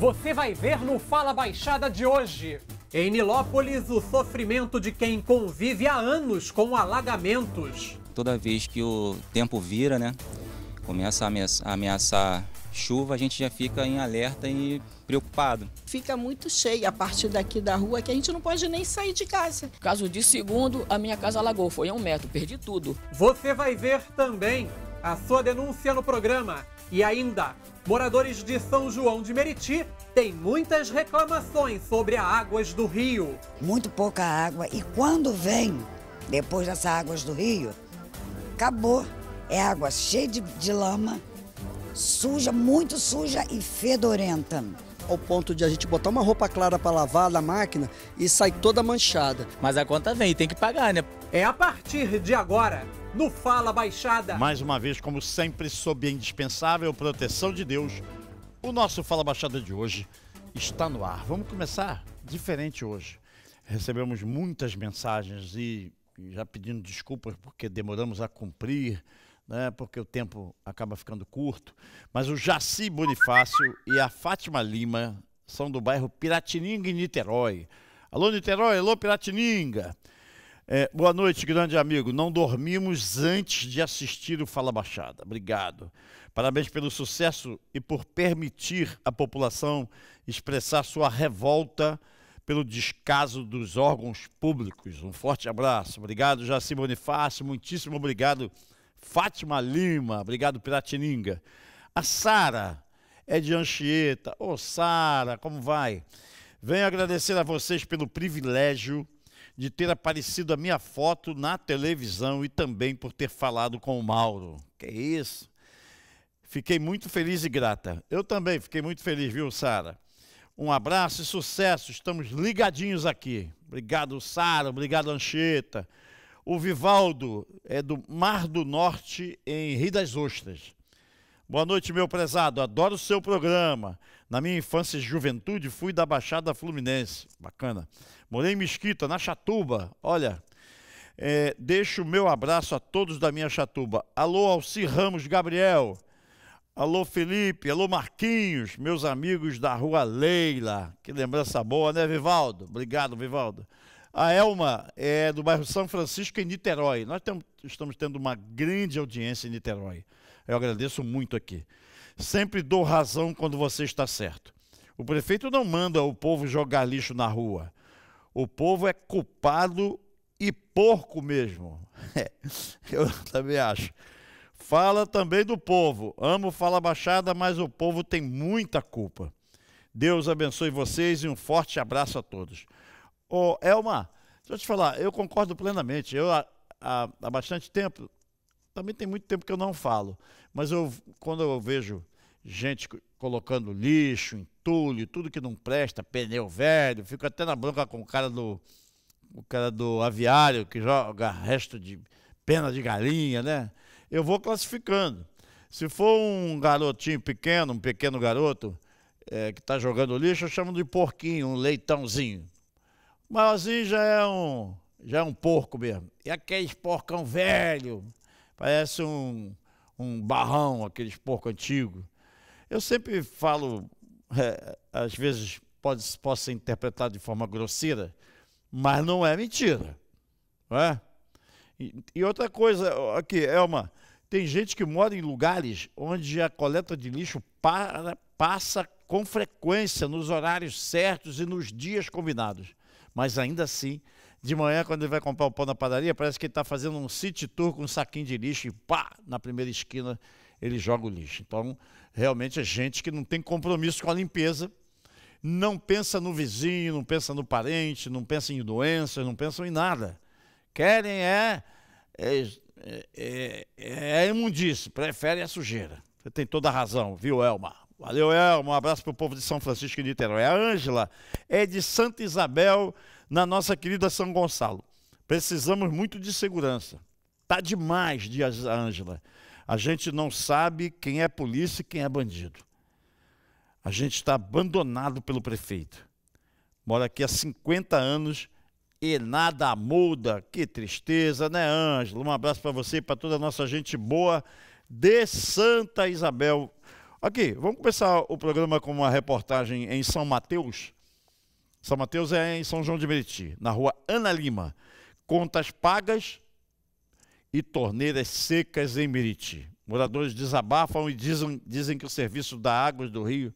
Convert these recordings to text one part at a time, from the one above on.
Você vai ver no Fala Baixada de hoje. Em Nilópolis, o sofrimento de quem convive há anos com alagamentos. Toda vez que o tempo vira, né? Começa a ameaçar chuva, a gente já fica em alerta e preocupado. Fica muito cheio a partir daqui da rua que a gente não pode nem sair de casa. Caso de segundo, a minha casa alagou, foi um metro, perdi tudo. Você vai ver também a sua denúncia no programa e ainda Moradores de São João de Meriti têm muitas reclamações sobre as águas do rio. Muito pouca água e quando vem, depois dessas águas do rio, acabou. É água cheia de, de lama, suja, muito suja e fedorenta ao ponto de a gente botar uma roupa clara para lavar na máquina e sai toda manchada. Mas a conta vem, tem que pagar, né? É a partir de agora, no Fala Baixada. Mais uma vez, como sempre, sob a indispensável proteção de Deus, o nosso Fala Baixada de hoje está no ar. Vamos começar diferente hoje. Recebemos muitas mensagens e já pedindo desculpas porque demoramos a cumprir né, porque o tempo acaba ficando curto, mas o Jaci Bonifácio e a Fátima Lima são do bairro Piratininga, em Niterói. Alô, Niterói, alô, Piratininga. É, boa noite, grande amigo. Não dormimos antes de assistir o Fala Baixada. Obrigado. Parabéns pelo sucesso e por permitir à população expressar sua revolta pelo descaso dos órgãos públicos. Um forte abraço. Obrigado, Jaci Bonifácio. Muitíssimo obrigado Fátima Lima, obrigado Piratininga. A Sara é de Anchieta. Ô oh, Sara, como vai? Venho agradecer a vocês pelo privilégio de ter aparecido a minha foto na televisão e também por ter falado com o Mauro. Que isso? Fiquei muito feliz e grata. Eu também fiquei muito feliz, viu, Sara? Um abraço e sucesso. Estamos ligadinhos aqui. Obrigado, Sara. Obrigado, Anchieta. O Vivaldo é do Mar do Norte, em Rio das Ostras. Boa noite, meu prezado. Adoro o seu programa. Na minha infância e juventude, fui da Baixada Fluminense. Bacana. Morei em Mesquita, na Chatuba. Olha, é, deixo o meu abraço a todos da minha Chatuba. Alô, Alci Ramos Gabriel. Alô, Felipe. Alô, Marquinhos. Meus amigos da Rua Leila. Que lembrança boa, né, Vivaldo? Obrigado, Vivaldo. A Elma é do bairro São Francisco, em Niterói. Nós estamos tendo uma grande audiência em Niterói. Eu agradeço muito aqui. Sempre dou razão quando você está certo. O prefeito não manda o povo jogar lixo na rua. O povo é culpado e porco mesmo. É, eu também acho. Fala também do povo. Amo Fala Baixada, mas o povo tem muita culpa. Deus abençoe vocês e um forte abraço a todos. Ô, Elma, deixa eu te falar, eu concordo plenamente. Eu, há, há bastante tempo, também tem muito tempo que eu não falo, mas eu, quando eu vejo gente colocando lixo, entulho, tudo que não presta, pneu velho, fico até na bronca com o cara do, o cara do aviário que joga resto de pena de galinha, né? Eu vou classificando. Se for um garotinho pequeno, um pequeno garoto, é, que está jogando lixo, eu chamo de porquinho, um leitãozinho maiorzinho assim já é um, já é um porco mesmo. E aqueles porcão velho, parece um, um barrão, aqueles porco antigo. Eu sempre falo, é, às vezes pode, possa ser interpretado de forma grosseira, mas não é mentira. Não é? E, e outra coisa, aqui, Elma, tem gente que mora em lugares onde a coleta de lixo para, passa com frequência nos horários certos e nos dias combinados. Mas ainda assim, de manhã, quando ele vai comprar o pão na padaria, parece que ele está fazendo um city tour com um saquinho de lixo e pá, na primeira esquina ele joga o lixo. Então, realmente é gente que não tem compromisso com a limpeza, não pensa no vizinho, não pensa no parente, não pensa em doenças, não pensam em nada. Querem é, é, é, é, é prefere a sujeira. Você tem toda a razão, viu, Elmar? Valeu, Elmo. Um abraço para o povo de São Francisco e Niterói. A Ângela é de Santa Isabel, na nossa querida São Gonçalo. Precisamos muito de segurança. Tá demais, Dias a Ângela. A gente não sabe quem é polícia e quem é bandido. A gente está abandonado pelo prefeito. Mora aqui há 50 anos e nada muda. Que tristeza, né, Ângela? Um abraço para você e para toda a nossa gente boa de Santa Isabel, Ok, vamos começar o programa com uma reportagem em São Mateus. São Mateus é em São João de Meriti, na rua Ana Lima. Contas pagas e torneiras secas em Meriti. Moradores desabafam e dizem, dizem que o serviço da água do rio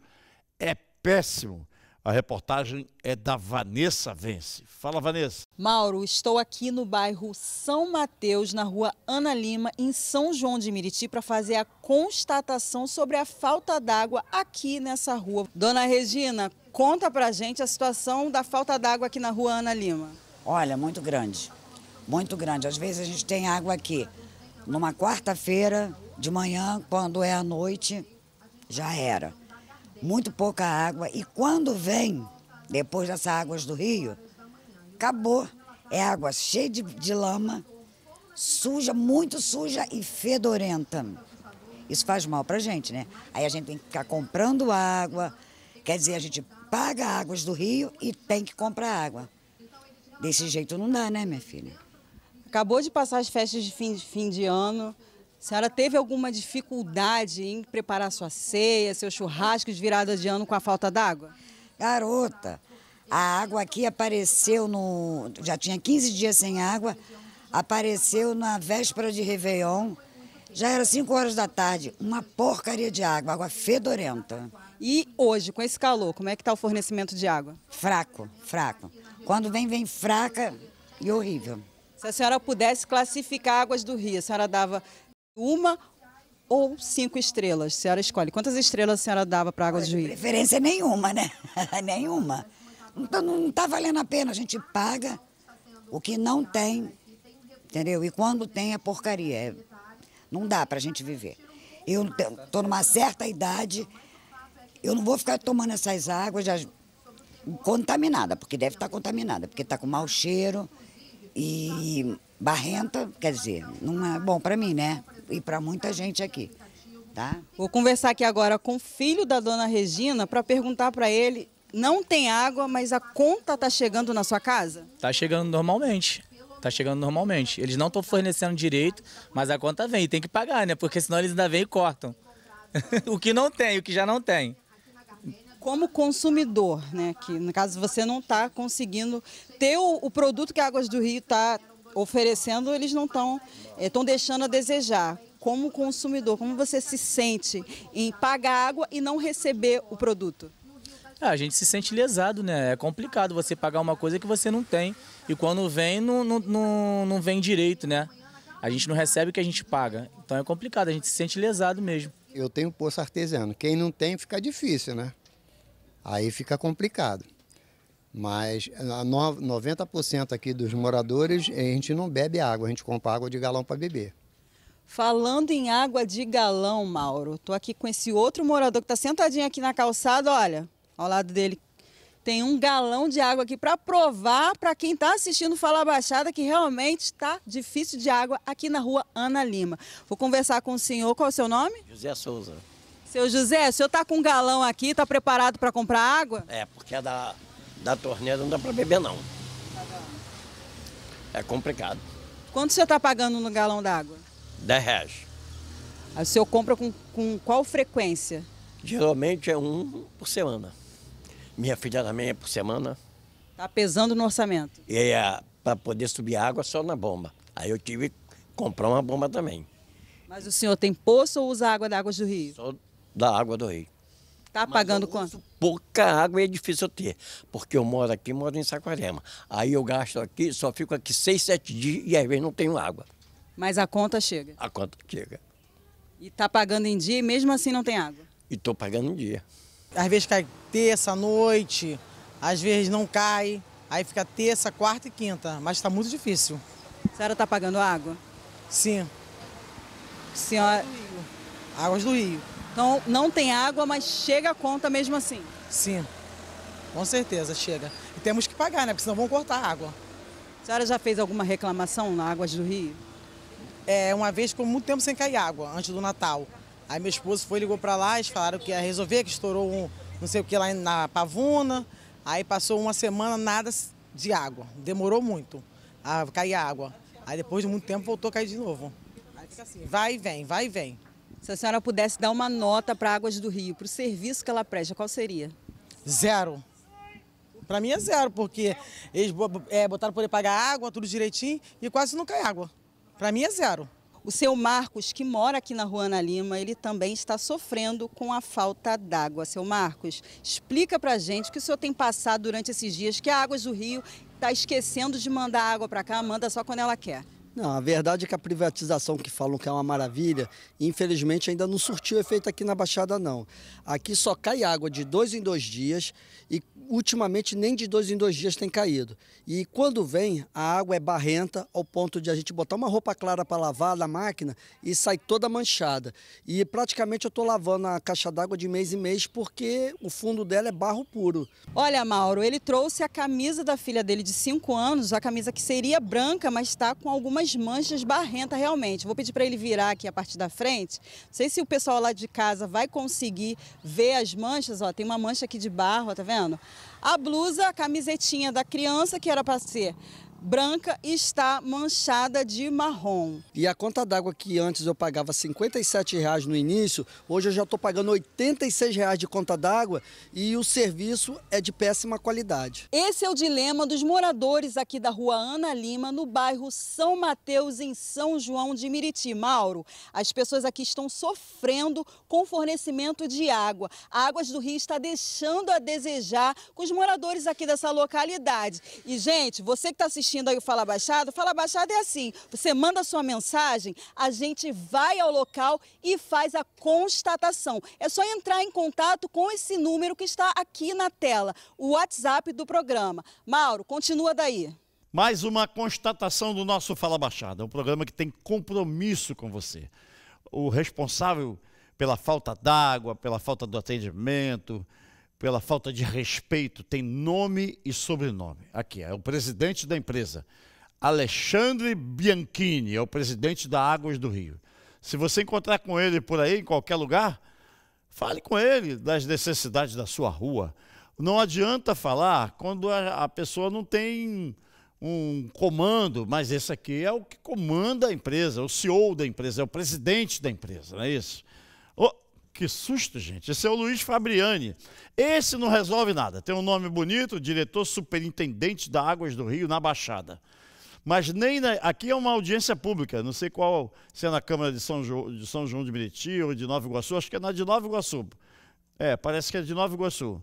é péssimo a reportagem é da Vanessa Vence. Fala, Vanessa. Mauro, estou aqui no bairro São Mateus, na rua Ana Lima, em São João de Miriti, para fazer a constatação sobre a falta d'água aqui nessa rua. Dona Regina, conta pra gente a situação da falta d'água aqui na rua Ana Lima. Olha, muito grande. Muito grande. Às vezes a gente tem água aqui numa quarta-feira de manhã, quando é à noite, já era muito pouca água. E quando vem, depois dessas águas do rio, acabou. É água cheia de, de lama, suja, muito suja e fedorenta. Isso faz mal para gente, né? Aí a gente tem que ficar comprando água, quer dizer, a gente paga águas do rio e tem que comprar água. Desse jeito não dá, né, minha filha? Acabou de passar as festas de fim de, fim de ano, senhora teve alguma dificuldade em preparar sua ceia, seus churrascos de virada de ano com a falta d'água? Garota, a água aqui apareceu no. Já tinha 15 dias sem água, apareceu na véspera de Réveillon. Já era 5 horas da tarde, uma porcaria de água, água fedorenta. E hoje, com esse calor, como é que está o fornecimento de água? Fraco, fraco. Quando vem, vem fraca e horrível. Se a senhora pudesse classificar águas do rio, a senhora dava uma ou cinco estrelas? A senhora escolhe. Quantas estrelas a senhora dava para a Água do Juiz? Preferência nenhuma, né? nenhuma. Então não está valendo a pena. A gente paga o que não tem, entendeu? E quando tem é porcaria. É, não dá para a gente viver. Eu estou numa certa idade, eu não vou ficar tomando essas águas já contaminada, porque deve estar tá contaminada, porque está com mau cheiro e barrenta, quer dizer, não é bom para mim, né? e para muita gente aqui. Tá? Vou conversar aqui agora com o filho da dona Regina para perguntar para ele: não tem água, mas a conta está chegando na sua casa? Está chegando normalmente. Tá chegando normalmente. Eles não estão fornecendo direito, mas a conta vem e tem que pagar, né? Porque senão eles ainda vêm e cortam. o que não tem, o que já não tem. Como consumidor, né? Que no caso você não está conseguindo ter o, o produto que a Águas do Rio está oferecendo, eles não estão estão eh, deixando a desejar. Como consumidor, como você se sente em pagar água e não receber o produto? Ah, a gente se sente lesado, né? É complicado você pagar uma coisa que você não tem. E quando vem, não, não, não, não vem direito, né? A gente não recebe o que a gente paga. Então é complicado, a gente se sente lesado mesmo. Eu tenho poço artesiano. Quem não tem, fica difícil, né? Aí fica complicado. Mas 90% aqui dos moradores, a gente não bebe água, a gente compra água de galão para beber. Falando em água de galão, Mauro, estou aqui com esse outro morador que está sentadinho aqui na calçada, olha, ao lado dele. Tem um galão de água aqui para provar para quem está assistindo Fala Baixada que realmente está difícil de água aqui na rua Ana Lima. Vou conversar com o senhor, qual é o seu nome? José Souza. Seu José, o senhor está com um galão aqui, está preparado para comprar água? É, porque é da, da torneira não dá para beber, não. É complicado. Quanto você está pagando no galão d'água? 10 reais. Aí o senhor compra com, com qual frequência? Geralmente é um por semana. Minha filha também é por semana. Está pesando no orçamento? E é, para poder subir água só na bomba. Aí eu tive que comprar uma bomba também. Mas o senhor tem poço ou usa água da água do Rio? Só da água do Rio. Tá pagando quanto? Pouca água é difícil eu ter, porque eu moro aqui, moro em Saquarema. Aí eu gasto aqui, só fico aqui seis, sete dias e às vezes não tenho água. Mas a conta chega? A conta chega. E tá pagando em dia e mesmo assim não tem água? E tô pagando em dia. Às vezes cai terça, noite, às vezes não cai. Aí fica terça, quarta e quinta, mas está muito difícil. A senhora tá pagando água? Sim. Senhora... Águas do Rio. Águas do Rio. Então não tem água, mas chega a conta mesmo assim? Sim, com certeza chega. E temos que pagar, né? Porque senão vão cortar a água. A senhora já fez alguma reclamação na Águas do Rio? É, uma vez ficou muito tempo sem cair água, antes do Natal. Aí meu esposo foi, ligou para lá, eles falaram que ia resolver, que estourou um não sei o que lá na Pavuna. Aí passou uma semana nada de água, demorou muito a cair água. Aí depois de muito tempo voltou a cair de novo. assim, vai e vem, vai e vem. Se a senhora pudesse dar uma nota para Águas do Rio, para o serviço que ela presta, qual seria? Zero. Para mim é zero, porque eles é, botaram poder pagar água, tudo direitinho, e quase não cai água. Para mim é zero. O seu Marcos, que mora aqui na Ruana Lima, ele também está sofrendo com a falta d'água. Seu Marcos, explica a gente o que o senhor tem passado durante esses dias, que a Águas do Rio está esquecendo de mandar água para cá, manda só quando ela quer. Não, a verdade é que a privatização que falam que é uma maravilha, infelizmente ainda não surtiu efeito aqui na Baixada não. Aqui só cai água de dois em dois dias e ultimamente nem de dois em dois dias tem caído. E quando vem, a água é barrenta ao ponto de a gente botar uma roupa clara para lavar na máquina e sai toda manchada. E praticamente eu estou lavando a caixa d'água de mês em mês porque o fundo dela é barro puro. Olha, Mauro, ele trouxe a camisa da filha dele de 5 anos, a camisa que seria branca, mas está com algumas umas manchas barrentas realmente. Vou pedir para ele virar aqui a parte da frente. Não sei se o pessoal lá de casa vai conseguir ver as manchas. Ó, tem uma mancha aqui de barro, ó, tá vendo? A blusa, a camisetinha da criança, que era para ser branca está manchada de marrom. E a conta d'água que antes eu pagava R$ 57,00 no início, hoje eu já estou pagando R$ 86,00 de conta d'água e o serviço é de péssima qualidade. Esse é o dilema dos moradores aqui da rua Ana Lima, no bairro São Mateus, em São João de Miriti. Mauro, as pessoas aqui estão sofrendo com o fornecimento de água. A Águas do Rio está deixando a desejar com os moradores aqui dessa localidade. E, gente, você que está assistindo, assistindo aí o Fala Baixada, Fala Baixada é assim: você manda sua mensagem, a gente vai ao local e faz a constatação. É só entrar em contato com esse número que está aqui na tela, o WhatsApp do programa. Mauro, continua daí. Mais uma constatação do nosso Fala Baixada, é um programa que tem compromisso com você. O responsável pela falta d'água, pela falta do atendimento, pela falta de respeito, tem nome e sobrenome. Aqui, é o presidente da empresa. Alexandre Bianchini, é o presidente da Águas do Rio. Se você encontrar com ele por aí, em qualquer lugar, fale com ele das necessidades da sua rua. Não adianta falar quando a pessoa não tem um comando, mas esse aqui é o que comanda a empresa, é o CEO da empresa, é o presidente da empresa, não é isso? Que susto, gente. Esse é o Luiz Fabriani. Esse não resolve nada. Tem um nome bonito, diretor superintendente da Águas do Rio na Baixada. Mas nem na... aqui é uma audiência pública. Não sei qual, se é na Câmara de São, jo... de São João de Meriti ou de Nova Iguaçu. Acho que é na de Nova Iguaçu. É, parece que é de Nova Iguaçu.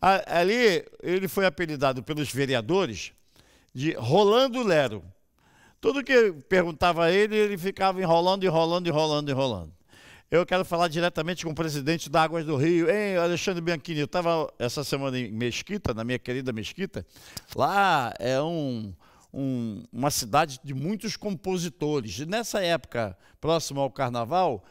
Ali ele foi apelidado pelos vereadores de Rolando Lero. Tudo que perguntava a ele, ele ficava enrolando, enrolando, enrolando, enrolando. Eu quero falar diretamente com o presidente da Águas do Rio, hein, Alexandre Bianchini. Eu estava essa semana em Mesquita, na minha querida Mesquita. Lá é um, um, uma cidade de muitos compositores. E nessa época, próximo ao carnaval,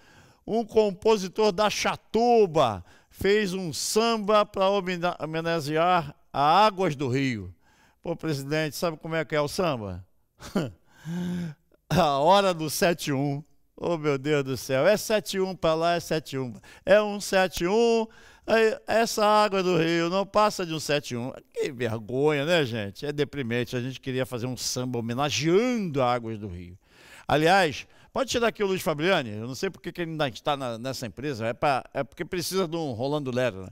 um compositor da Chatuba fez um samba para homenagear a Águas do Rio. Pô, presidente, sabe como é que é o samba? a hora do 71. Oh, meu Deus do céu, é 71 para lá, é 71. É 171, essa água do rio não passa de 171. Que vergonha, né, gente? É deprimente. A gente queria fazer um samba homenageando águas do rio. Aliás, pode tirar aqui o Luiz Fabriani, eu não sei porque que ele ainda está na, nessa empresa, é, pra, é porque precisa de um Rolando Lero, né?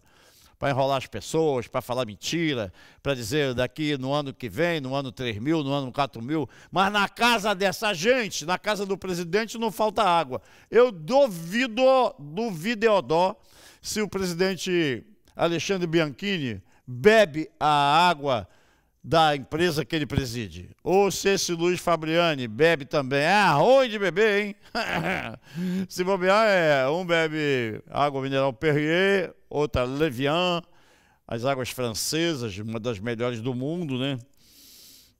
para enrolar as pessoas, para falar mentira, para dizer daqui no ano que vem, no ano 3 mil, no ano 4 mil. Mas na casa dessa gente, na casa do presidente, não falta água. Eu duvido, duvido, dó, se o presidente Alexandre Bianchini bebe a água da empresa que ele preside. Ou se esse Luiz Fabriani bebe também. É ruim de beber, hein? se bobear, é, um bebe água mineral Perrier, outra Levian, as águas francesas, uma das melhores do mundo, né?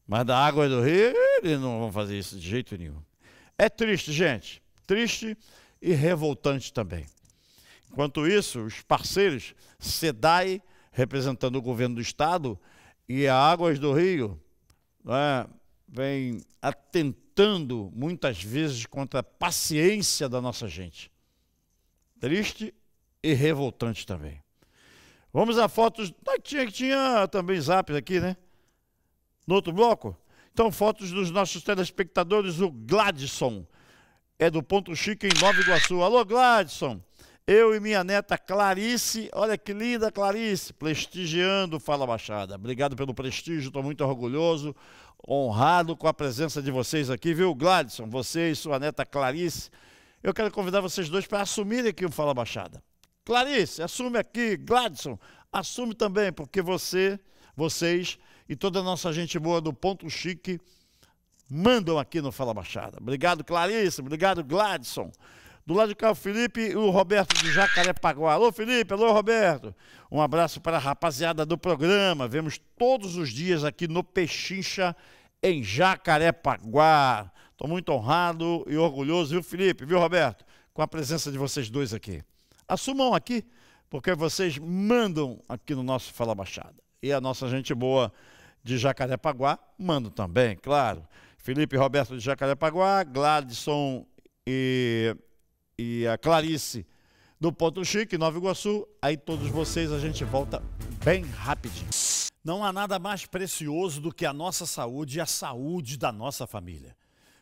Mas da água do Rio, eles não vão fazer isso de jeito nenhum. É triste, gente. Triste e revoltante também. Enquanto isso, os parceiros, SEDAI, representando o governo do Estado, e as águas do rio né, vem atentando muitas vezes contra a paciência da nossa gente. Triste e revoltante também. Vamos a fotos. Ah, tinha, tinha também zap aqui, né? No outro bloco. Então, fotos dos nossos telespectadores. O Gladson é do Ponto Chique em Nova Iguaçu. Alô, Gladson. Eu e minha neta Clarice, olha que linda Clarice, prestigiando Fala Baixada. Obrigado pelo prestígio, estou muito orgulhoso, honrado com a presença de vocês aqui, viu, Gladson? Você e sua neta Clarice. Eu quero convidar vocês dois para assumirem aqui o Fala Baixada. Clarice, assume aqui. Gladson, assume também, porque você, vocês e toda a nossa gente boa do Ponto Chique mandam aqui no Fala Baixada. Obrigado, Clarice. Obrigado, Gladson. Do lado de cá, o Felipe e o Roberto de Jacarepaguá. Alô, Felipe. Alô, Roberto. Um abraço para a rapaziada do programa. Vemos todos os dias aqui no Pechincha, em Jacarepaguá. Estou muito honrado e orgulhoso, viu, Felipe? Viu, Roberto? Com a presença de vocês dois aqui. Assumam aqui, porque vocês mandam aqui no nosso Fala Baixada. E a nossa gente boa de Jacarepaguá manda também, claro. Felipe Roberto de Jacarepaguá, Gladson e e a Clarice do Ponto Chique, Nova Iguaçu. Aí todos vocês a gente volta bem rapidinho. Não há nada mais precioso do que a nossa saúde e a saúde da nossa família,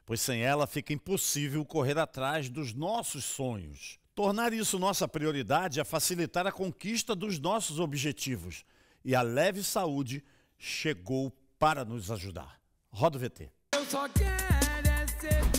pois sem ela fica impossível correr atrás dos nossos sonhos. Tornar isso nossa prioridade é facilitar a conquista dos nossos objetivos. E a Leve Saúde chegou para nos ajudar. Roda o VT. Eu só quero é ser...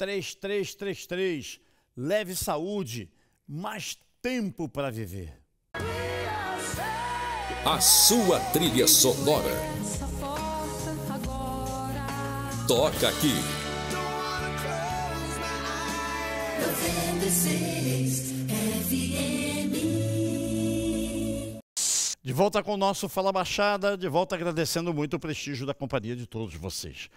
3333. Leve saúde, mais tempo para viver. A sua trilha sonora. Toca aqui. De volta com o nosso Fala Baixada, de volta agradecendo muito o prestígio da companhia de todos vocês.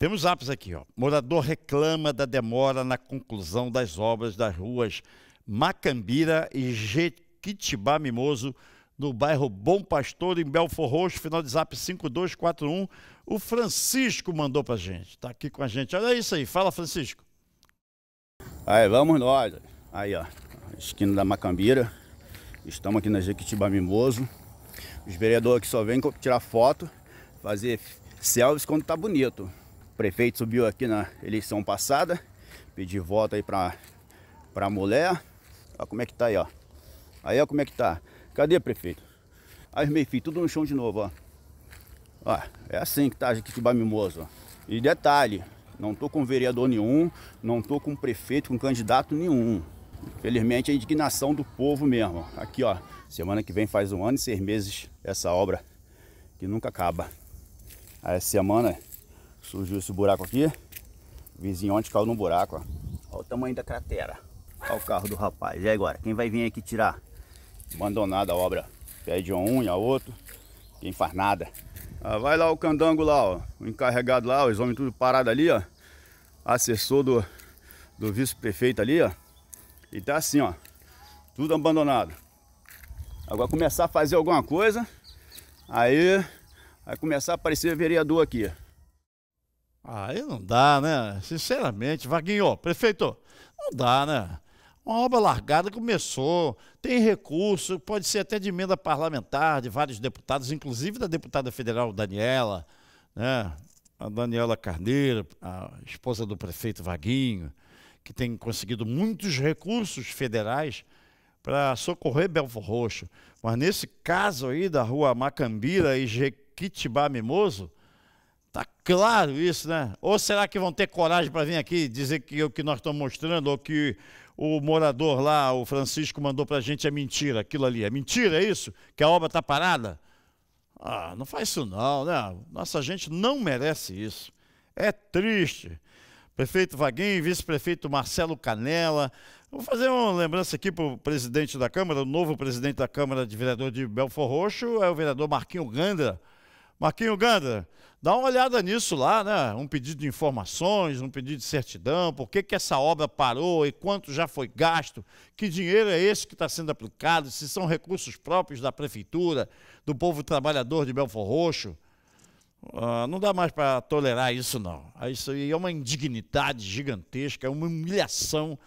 Temos apps aqui, ó. Morador reclama da demora na conclusão das obras das ruas Macambira e Jequitibá Mimoso, no bairro Bom Pastor, em Belfor Roxo, final de zap 5241. O Francisco mandou pra gente, tá aqui com a gente. Olha isso aí, fala Francisco. Aí, vamos nós. Aí, ó, esquina da Macambira. Estamos aqui na Jequitibá Mimoso. Os vereadores que só vêm tirar foto, fazer selfies quando tá bonito prefeito subiu aqui na eleição passada, pedi voto aí pra, pra mulher. Olha como é que tá aí, ó. Aí, ó, como é que tá. Cadê, prefeito? Aí, meus filhos, tudo no chão de novo, ó. Ó, é assim que tá aqui de Mimoso, ó. E detalhe, não tô com vereador nenhum, não tô com prefeito, com candidato nenhum. Infelizmente, é a indignação do povo mesmo. Aqui, ó, semana que vem faz um ano e seis meses essa obra que nunca acaba. Aí, semana Surgiu esse buraco aqui. vizinhos vizinho ontem caiu num buraco, ó. Olha o tamanho da cratera. Olha o carro do rapaz. E agora? Quem vai vir aqui tirar? Abandonada a obra. Pede um, e a outro. Quem faz nada. Ah, vai lá o candango lá, ó. O encarregado lá, os homens tudo parado ali, ó. Assessor do, do vice-prefeito ali, ó. E tá assim, ó. Tudo abandonado. Agora começar a fazer alguma coisa. Aí vai começar a aparecer vereador aqui. Aí ah, não dá, né? Sinceramente, Vaguinho, prefeito, não dá, né? Uma obra largada começou, tem recurso, pode ser até de emenda parlamentar de vários deputados, inclusive da deputada federal Daniela, né? a Daniela Carneiro, a esposa do prefeito Vaguinho, que tem conseguido muitos recursos federais para socorrer Belo Roxo. Mas nesse caso aí da rua Macambira e Jequitibá Mimoso, Tá claro isso, né? Ou será que vão ter coragem para vir aqui dizer que o que nós estamos mostrando ou que o morador lá, o Francisco, mandou para a gente é mentira, aquilo ali é mentira, é isso? Que a obra está parada? Ah, não faz isso não, né? Nossa gente não merece isso. É triste. Prefeito Vaguinho, vice-prefeito Marcelo Canela. Vou fazer uma lembrança aqui para o presidente da Câmara, o novo presidente da Câmara de Vereador de Belfor Roxo é o vereador Marquinho Gandra. Marquinho Gandra, Dá uma olhada nisso lá, né? Um pedido de informações, um pedido de certidão, por que, que essa obra parou e quanto já foi gasto, que dinheiro é esse que está sendo aplicado, se são recursos próprios da prefeitura, do povo trabalhador de Belfor Roxo. Uh, não dá mais para tolerar isso, não. Ah, isso aí é uma indignidade gigantesca, é uma humilhação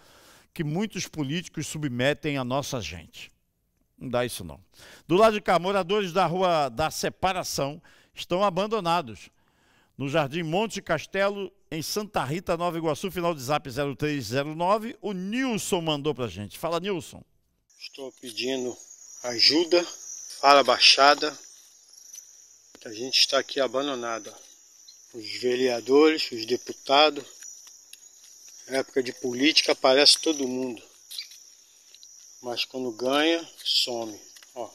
que muitos políticos submetem à nossa gente. Não dá isso, não. Do lado de cá, moradores da Rua da Separação estão abandonados. No Jardim Monte Castelo, em Santa Rita, Nova Iguaçu, final de zap 0309, o Nilson mandou a gente. Fala, Nilson. Estou pedindo ajuda, fala baixada, que a gente está aqui abandonada. Os vereadores, os deputados, época de política aparece todo mundo. Mas quando ganha, some. Ó,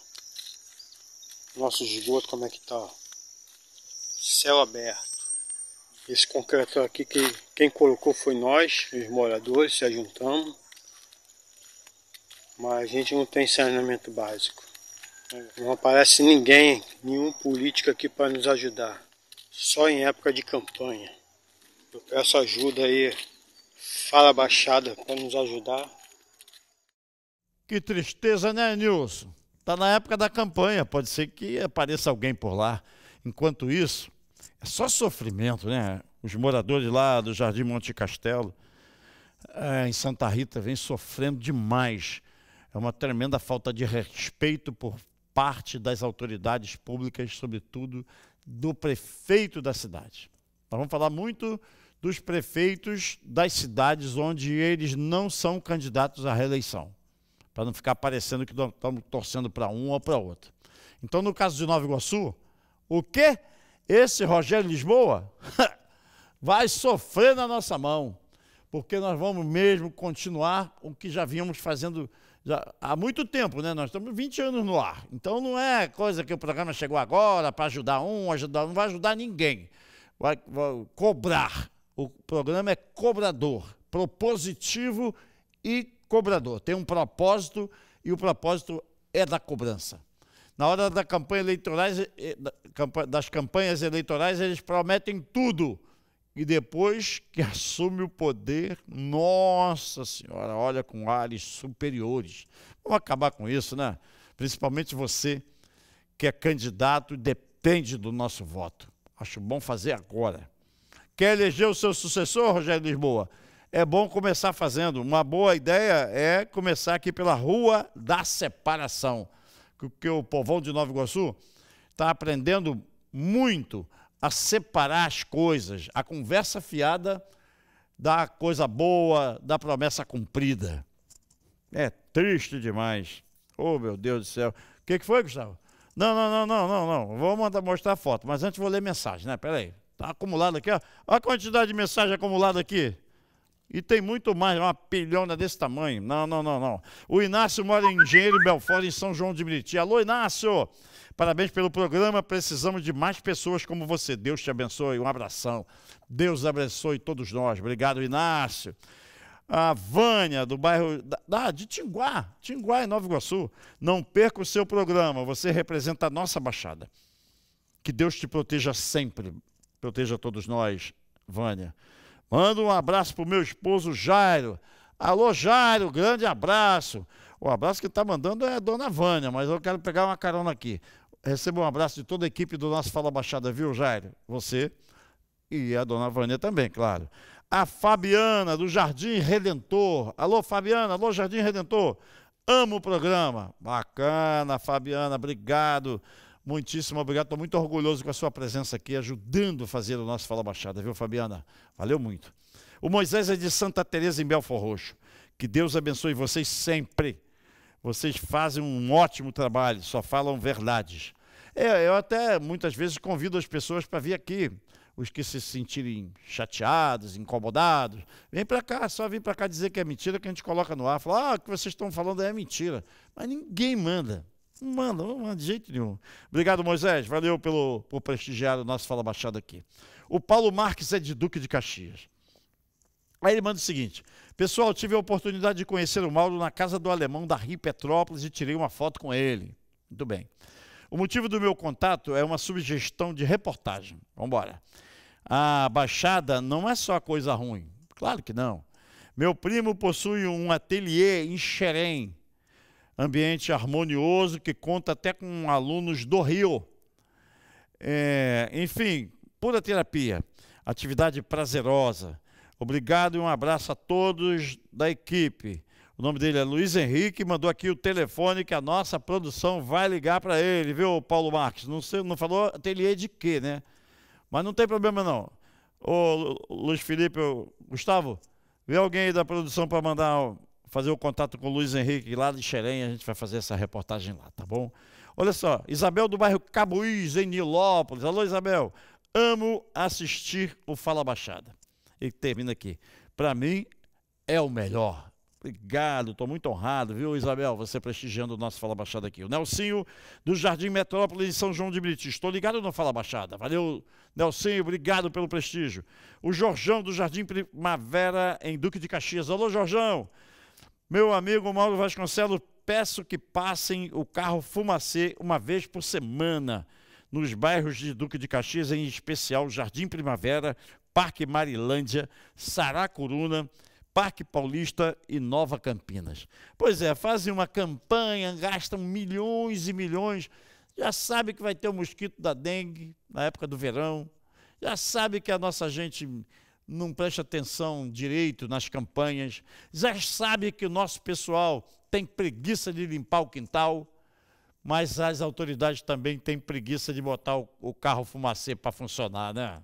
nosso esgoto como é que tá, ó céu aberto. Esse concreto aqui que quem colocou foi nós, os moradores, se ajuntamos. Mas a gente não tem saneamento básico. Não aparece ninguém, nenhum político aqui para nos ajudar. Só em época de campanha. Eu peço ajuda aí, fala baixada para nos ajudar. Que tristeza, né, Nilson? Tá na época da campanha, pode ser que apareça alguém por lá. Enquanto isso, é só sofrimento, né? Os moradores lá do Jardim Monte Castelo, é, em Santa Rita, vêm sofrendo demais. É uma tremenda falta de respeito por parte das autoridades públicas, sobretudo do prefeito da cidade. Nós vamos falar muito dos prefeitos das cidades onde eles não são candidatos à reeleição, para não ficar parecendo que estamos torcendo para um ou para outro. Então, no caso de Nova Iguaçu, o quê? esse Rogério Lisboa vai sofrer na nossa mão, porque nós vamos mesmo continuar o que já vínhamos fazendo já há muito tempo, né? Nós estamos 20 anos no ar. Então não é coisa que o programa chegou agora para ajudar um, ajudar, não vai ajudar ninguém. Vai, vai cobrar. O programa é cobrador, propositivo e cobrador. Tem um propósito e o propósito é da cobrança. Na hora da campanha eleitorais, eh, das campanhas eleitorais, eles prometem tudo. E depois que assume o poder, nossa senhora, olha com ares superiores. Vamos acabar com isso, né? Principalmente você que é candidato e depende do nosso voto. Acho bom fazer agora. Quer eleger o seu sucessor, Rogério Lisboa? é bom começar fazendo. Uma boa ideia é começar aqui pela Rua da Separação que o povão de Nova Iguaçu está aprendendo muito a separar as coisas, a conversa fiada da coisa boa, da promessa cumprida. É triste demais. Oh, meu Deus do céu. O que, que foi, Gustavo? Não, não, não, não, não, não. Vou mandar mostrar a foto, mas antes vou ler mensagem, né? Peraí. Tá acumulado aqui, ó. Olha a quantidade de mensagem acumulada aqui. E tem muito mais, uma pilhona desse tamanho. Não, não, não, não. O Inácio mora em Engenheiro Belfort, em São João de Meriti. Alô, Inácio! Parabéns pelo programa. Precisamos de mais pessoas como você. Deus te abençoe. Um abração. Deus abençoe todos nós. Obrigado, Inácio. A Vânia, do bairro da, de Tinguá, Tinguá, em Nova Iguaçu. Não perca o seu programa. Você representa a nossa Baixada. Que Deus te proteja sempre. Proteja todos nós, Vânia. Manda um abraço pro meu esposo Jairo. Alô, Jairo, grande abraço. O abraço que tá mandando é a dona Vânia, mas eu quero pegar uma carona aqui. Receba um abraço de toda a equipe do nosso Fala Baixada, viu, Jairo? Você e a dona Vânia também, claro. A Fabiana, do Jardim Redentor. Alô, Fabiana, alô, Jardim Redentor. Amo o programa. Bacana, Fabiana, obrigado. Muitíssimo obrigado. Estou muito orgulhoso com a sua presença aqui, ajudando a fazer o nosso Fala Baixada, viu, Fabiana? Valeu muito. O Moisés é de Santa Teresa em Belfor Roxo. Que Deus abençoe vocês sempre. Vocês fazem um ótimo trabalho, só falam verdades. É, eu até muitas vezes convido as pessoas para vir aqui. Os que se sentirem chateados, incomodados, vem para cá, só vem para cá dizer que é mentira que a gente coloca no ar. Fala, ah, o que vocês estão falando é mentira. Mas ninguém manda manda, não manda de jeito nenhum. Obrigado, Moisés. Valeu pelo, por prestigiar o nosso Fala Baixada aqui. O Paulo Marques é de Duque de Caxias. Aí ele manda o seguinte: Pessoal, tive a oportunidade de conhecer o Mauro na casa do alemão da Rio Petrópolis e tirei uma foto com ele. Muito bem. O motivo do meu contato é uma sugestão de reportagem. Vamos embora. A Baixada não é só coisa ruim. Claro que não. Meu primo possui um ateliê em Xerém, ambiente harmonioso que conta até com alunos do Rio. É, enfim, pura terapia, atividade prazerosa. Obrigado e um abraço a todos da equipe. O nome dele é Luiz Henrique, mandou aqui o telefone que a nossa produção vai ligar para ele, viu, Paulo Marques? Não, sei, não falou ateliê de quê, né? Mas não tem problema não. Ô, Luiz Felipe, ô, Gustavo, vê alguém aí da produção para mandar fazer o contato com o Luiz Henrique lá de Xerém, a gente vai fazer essa reportagem lá, tá bom? Olha só, Isabel do bairro Cabuiz, em Nilópolis. Alô, Isabel. Amo assistir o Fala Baixada. E termina aqui. Para mim, é o melhor. Obrigado, estou muito honrado, viu, Isabel? Você prestigiando o nosso Fala Baixada aqui. O Nelsinho, do Jardim Metrópolis em São João de Meriti. Estou ligado no Fala Baixada. Valeu, Nelsinho, obrigado pelo prestígio. O Jorjão, do Jardim Primavera, em Duque de Caxias. Alô, Jorjão! Meu amigo Mauro Vasconcelos, peço que passem o carro fumacê uma vez por semana nos bairros de Duque de Caxias, em especial Jardim Primavera, Parque Marilândia, Saracuruna, Parque Paulista e Nova Campinas. Pois é, fazem uma campanha, gastam milhões e milhões, já sabe que vai ter o mosquito da dengue na época do verão, já sabe que a nossa gente não presta atenção direito nas campanhas, já sabe que o nosso pessoal tem preguiça de limpar o quintal, mas as autoridades também têm preguiça de botar o, carro fumacê para funcionar, né?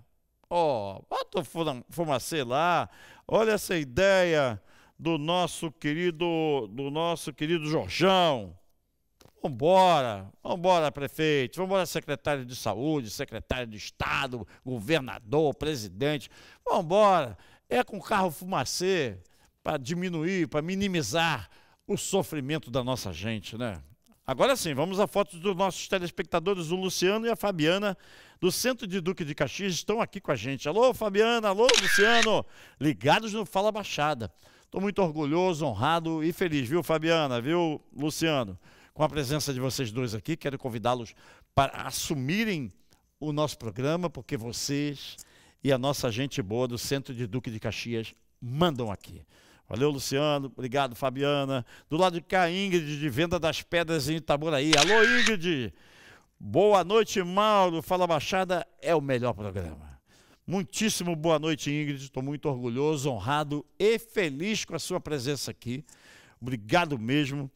Ó, oh, bota o fumacê lá, olha essa ideia do nosso querido, do nosso querido Jorjão. Vambora, vambora, prefeito, vambora, secretário de saúde, secretário de Estado, governador, presidente, vambora. É com carro fumacê para diminuir, para minimizar o sofrimento da nossa gente, né? Agora sim, vamos a fotos dos nossos telespectadores, o Luciano e a Fabiana, do Centro de Duque de Caxias, estão aqui com a gente. Alô, Fabiana, alô, Luciano, ligados no Fala Baixada. Estou muito orgulhoso, honrado e feliz, viu, Fabiana, viu, Luciano? Com a presença de vocês dois aqui, quero convidá-los para assumirem o nosso programa, porque vocês e a nossa gente boa do Centro de Duque de Caxias mandam aqui. Valeu, Luciano. Obrigado, Fabiana. Do lado de cá, Ingrid, de Venda das Pedras em Itaboraí. Alô, Ingrid! Boa noite, Mauro. Fala Baixada é o melhor programa. Muitíssimo boa noite, Ingrid. Estou muito orgulhoso, honrado e feliz com a sua presença aqui. Obrigado mesmo.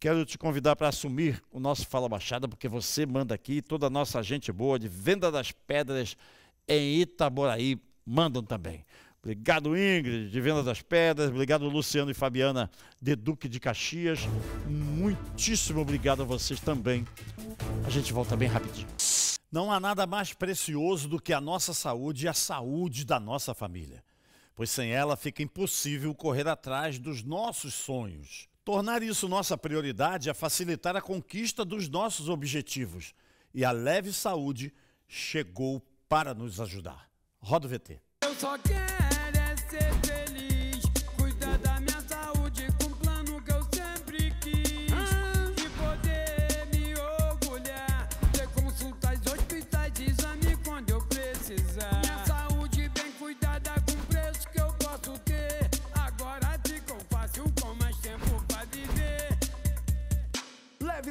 Quero te convidar para assumir o nosso Fala Baixada, porque você manda aqui, toda a nossa gente boa de Venda das Pedras em Itaboraí mandam também. Obrigado, Ingrid, de Venda das Pedras. Obrigado, Luciano e Fabiana, de Duque de Caxias. Muitíssimo obrigado a vocês também. A gente volta bem rapidinho. Não há nada mais precioso do que a nossa saúde e a saúde da nossa família, pois sem ela fica impossível correr atrás dos nossos sonhos. Tornar isso nossa prioridade é facilitar a conquista dos nossos objetivos. E a Leve Saúde chegou para nos ajudar. Roda o VT. Eu só quero é ser feliz.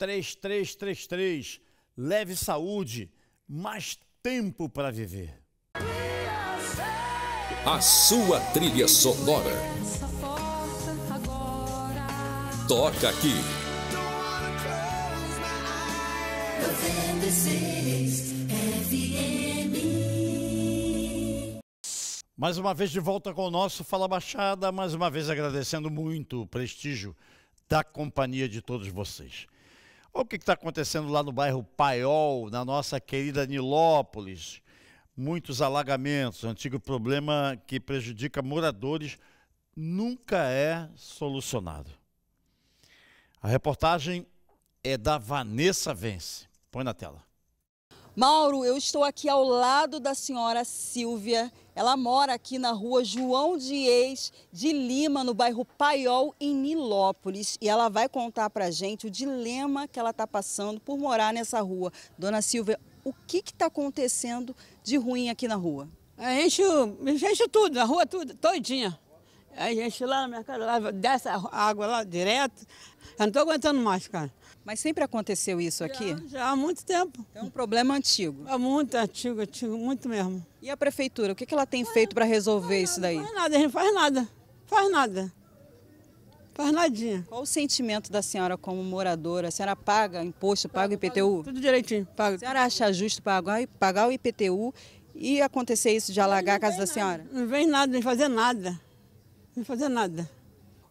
3333. Leve saúde, mais tempo para viver. A sua trilha sonora. Toca aqui. Mais uma vez de volta com o nosso Fala Baixada, mais uma vez agradecendo muito o prestígio da companhia de todos vocês. Olha o que está acontecendo lá no bairro Paiol, na nossa querida Nilópolis. Muitos alagamentos, antigo problema que prejudica moradores, nunca é solucionado. A reportagem é da Vanessa Vence. Põe na tela. Mauro, eu estou aqui ao lado da senhora Silvia. Ela mora aqui na rua João Dias de Lima, no bairro Paiol, em Nilópolis. E ela vai contar para gente o dilema que ela está passando por morar nessa rua. Dona Silvia, o que está acontecendo de ruim aqui na rua? Enche, enche tudo, a rua tudo, todinha. Aí enche lá na minha casa, lá, desce a água lá direto. Eu não estou aguentando mais, cara. Mas sempre aconteceu isso aqui? Já, já há muito tempo. Então, é um problema antigo. É muito antigo, antigo, muito mesmo. E a prefeitura, o que, ela tem faz, feito para resolver nada, isso daí? Não faz nada, a gente faz nada. Faz nada. Faz nadinha. Qual o sentimento da senhora como moradora? A senhora paga imposto, paga o IPTU? tudo direitinho, paga. A senhora acha justo pagar, pagar o IPTU e acontecer isso de alagar a casa da senhora? Nada, não vem nada, nem fazer nada. Nem fazer nada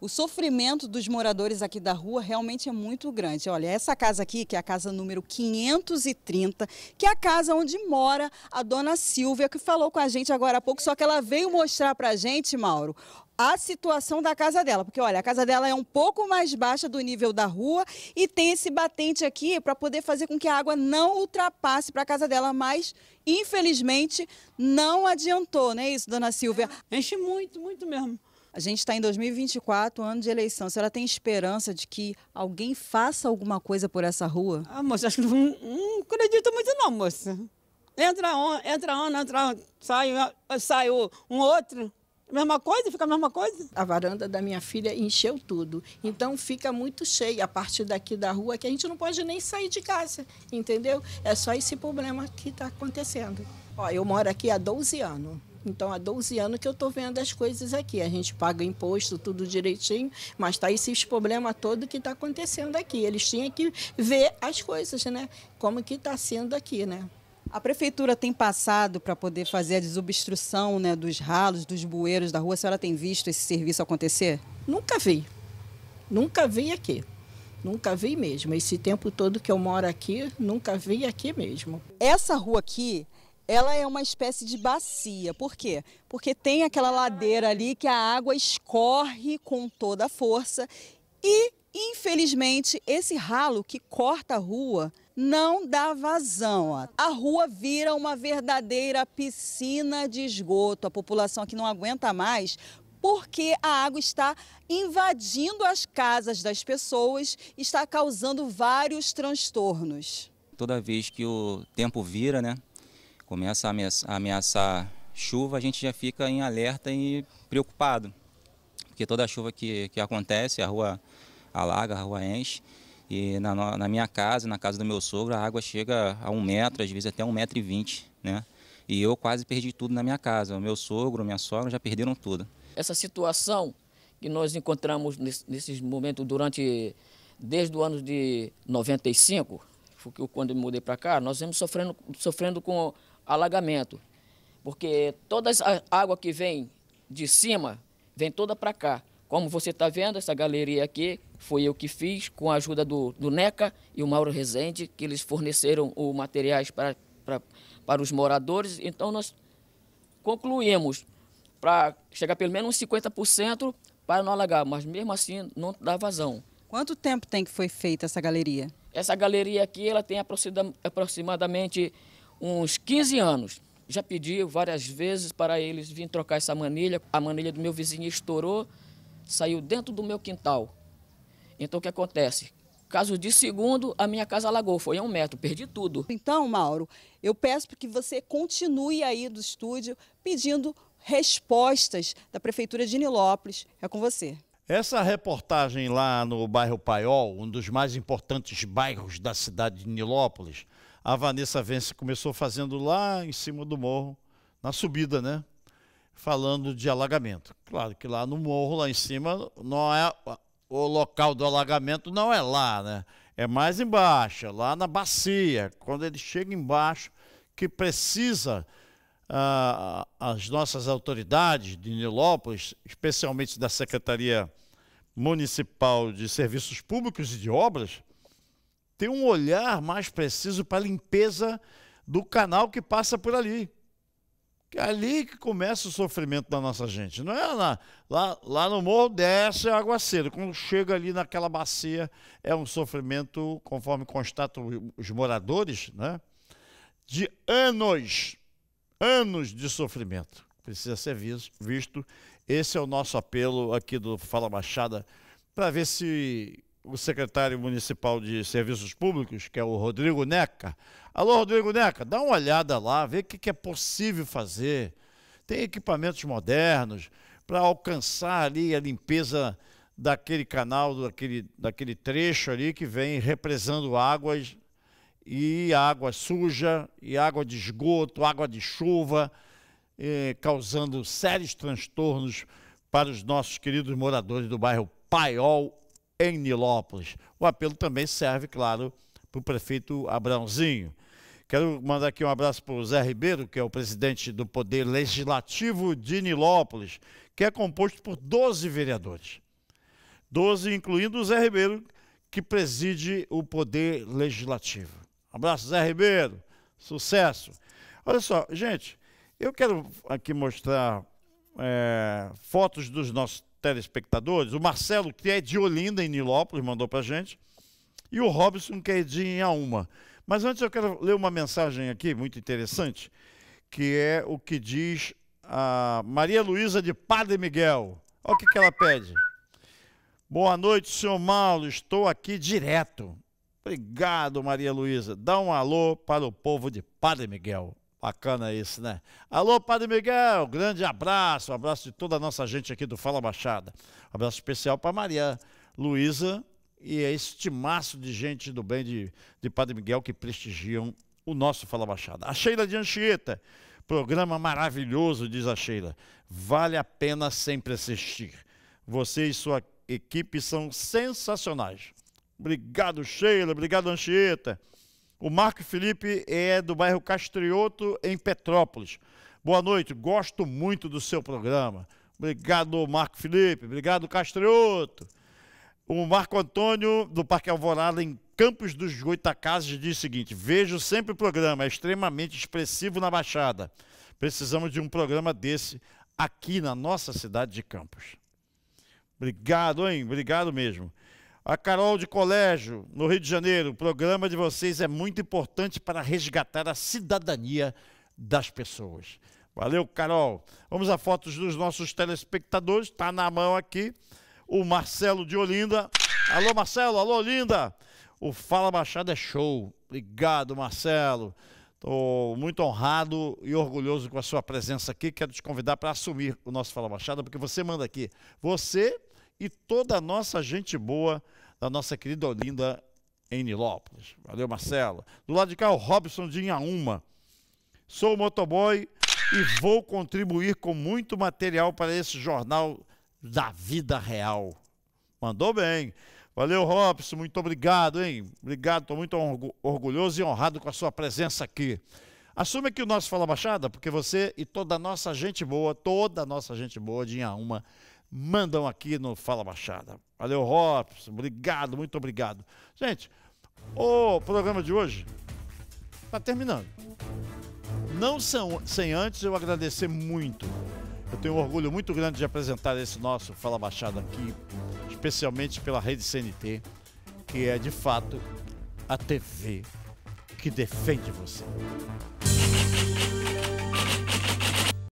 o sofrimento dos moradores aqui da rua realmente é muito grande. Olha, essa casa aqui, que é a casa número 530, que é a casa onde mora a dona Silvia, que falou com a gente agora há pouco, só que ela veio mostrar pra gente, Mauro, a situação da casa dela, porque olha, a casa dela é um pouco mais baixa do nível da rua e tem esse batente aqui para poder fazer com que a água não ultrapasse para a casa dela, mas infelizmente não adiantou, não é isso, dona Silvia? É, enche muito, muito mesmo. A gente está em 2024, ano de eleição. A senhora tem esperança de que alguém faça alguma coisa por essa rua? Ah, moça, acho que não, não acredito muito não, moça. Entra um, entra um, entra um, sai, sai um outro, mesma coisa, fica a mesma coisa. A varanda da minha filha encheu tudo. Então fica muito cheia a parte daqui da rua que a gente não pode nem sair de casa, entendeu? É só esse problema que está acontecendo. Ó, eu moro aqui há 12 anos. Então, há 12 anos que eu estou vendo as coisas aqui. A gente paga imposto, tudo direitinho, mas está esse problema todo que está acontecendo aqui. Eles tinham que ver as coisas, né? Como que está sendo aqui, né? A prefeitura tem passado para poder fazer a desobstrução né, dos ralos, dos bueiros da rua. A senhora tem visto esse serviço acontecer? Nunca vi. Nunca vi aqui. Nunca vi mesmo. Esse tempo todo que eu moro aqui, nunca vi aqui mesmo. Essa rua aqui ela é uma espécie de bacia. Por quê? Porque tem aquela ladeira ali que a água escorre com toda a força e, infelizmente, esse ralo que corta a rua não dá vazão. A rua vira uma verdadeira piscina de esgoto. A população aqui não aguenta mais porque a água está invadindo as casas das pessoas, está causando vários transtornos. Toda vez que o tempo vira, né? começa a ameaçar, a ameaçar chuva, a gente já fica em alerta e preocupado. Porque toda chuva que, que acontece, a rua alaga, a rua enche. E na, na, minha casa, na casa do meu sogro, a água chega a um metro, às vezes até um metro e vinte, né? E eu quase perdi tudo na minha casa. O meu sogro, minha sogra já perderam tudo. Essa situação que nós encontramos nesses momentos durante, desde o ano de 95, foi quando eu me mudei para cá, nós vemos sofrendo, sofrendo com alagamento. Porque toda a água que vem de cima, vem toda para cá. Como você está vendo, essa galeria aqui foi eu que fiz com a ajuda do, do NECA e o Mauro Rezende, que eles forneceram os materiais para, para, para os moradores. Então nós concluímos para chegar pelo menos 50% para não alagar, mas mesmo assim não dá vazão. Quanto tempo tem que foi feita essa galeria? Essa galeria aqui ela tem aproximadamente uns 15 anos. Já pedi várias vezes para eles virem trocar essa manilha. A manilha do meu vizinho estourou, saiu dentro do meu quintal. Então o que acontece? Caso de segundo, a minha casa alagou, foi a um metro, perdi tudo. Então, Mauro, eu peço que você continue aí do estúdio pedindo respostas da Prefeitura de Nilópolis. É com você. Essa reportagem lá no bairro Paiol, um dos mais importantes bairros da cidade de Nilópolis, a Vanessa Vence começou fazendo lá em cima do morro, na subida, né? Falando de alagamento. Claro que lá no morro, lá em cima, não é o local do alagamento não é lá, né? É mais embaixo, lá na bacia. Quando ele chega embaixo, que precisa ah, as nossas autoridades de Nilópolis, especialmente da Secretaria Municipal de Serviços Públicos e de Obras, ter um olhar mais preciso para a limpeza do canal que passa por ali. Que é ali que começa o sofrimento da nossa gente. Não é lá, lá, lá no morro desce o aguaceiro. Quando chega ali naquela bacia, é um sofrimento, conforme constatam os moradores, né? de anos, anos de sofrimento. Precisa ser visto. Esse é o nosso apelo aqui do Fala Machada, para ver se o secretário municipal de serviços públicos, que é o Rodrigo Neca. Alô, Rodrigo Neca, dá uma olhada lá, vê o que, é possível fazer. Tem equipamentos modernos para alcançar ali a limpeza daquele canal, daquele, daquele trecho ali que vem represando águas e água suja, e água de esgoto, água de chuva, eh, causando sérios transtornos para os nossos queridos moradores do bairro Paiol em Nilópolis. O apelo também serve, claro, para o prefeito Abrãozinho. Quero mandar aqui um abraço para o Zé Ribeiro, que é o presidente do Poder Legislativo de Nilópolis, que é composto por 12 vereadores. 12, incluindo o Zé Ribeiro, que preside o Poder Legislativo. Abraço, Zé Ribeiro. Sucesso. Olha só, gente, eu quero aqui mostrar é, fotos dos nossos telespectadores. O Marcelo, que é de Olinda, em Nilópolis, mandou para gente. E o Robson, que é de Inhaúma. Mas antes eu quero ler uma mensagem aqui, muito interessante, que é o que diz a Maria Luísa de Padre Miguel. Olha o que, que ela pede. Boa noite, senhor Mauro. Estou aqui direto. Obrigado, Maria Luísa. Dá um alô para o povo de Padre Miguel. Bacana isso, né? Alô, Padre Miguel, grande abraço, um abraço de toda a nossa gente aqui do Fala Baixada. Um abraço especial para Maria Luísa e este maço de gente do bem de, de Padre Miguel que prestigiam o nosso Fala Baixada. A Sheila de Anchieta, programa maravilhoso, diz a Sheila. Vale a pena sempre assistir. Você e sua equipe são sensacionais. Obrigado, Sheila, obrigado, Anchieta. O Marco Felipe é do bairro Castrioto, em Petrópolis. Boa noite, gosto muito do seu programa. Obrigado, Marco Felipe. Obrigado, Castrioto. O Marco Antônio, do Parque Alvorada, em Campos dos Goitacazes, diz o seguinte: Vejo sempre o programa, é extremamente expressivo na Baixada. Precisamos de um programa desse aqui na nossa cidade de Campos. Obrigado, hein? Obrigado mesmo. A Carol de Colégio, no Rio de Janeiro, o programa de vocês é muito importante para resgatar a cidadania das pessoas. Valeu, Carol. Vamos a fotos dos nossos telespectadores. Está na mão aqui o Marcelo de Olinda. Alô, Marcelo. Alô, Olinda. O Fala Machado é show. Obrigado, Marcelo. Estou muito honrado e orgulhoso com a sua presença aqui. Quero te convidar para assumir o nosso Fala Machado, porque você manda aqui. Você e toda a nossa gente boa da nossa querida Olinda em Nilópolis. Valeu, Marcelo. Do lado de cá, o Robson de Inhaúma. Sou motoboy e vou contribuir com muito material para esse jornal da vida real. Mandou bem. Valeu, Robson. Muito obrigado, hein? Obrigado. Estou muito orgulhoso e honrado com a sua presença aqui. Assume aqui o nosso Fala Baixada, porque você e toda a nossa gente boa, toda a nossa gente boa de Inhaúma, mandam aqui no Fala Baixada. Valeu, Robson. Obrigado, muito obrigado. Gente, o programa de hoje está terminando. Não são, sem antes eu agradecer muito. Eu tenho um orgulho muito grande de apresentar esse nosso Fala Baixada aqui, especialmente pela rede CNT, que é de fato a TV que defende você.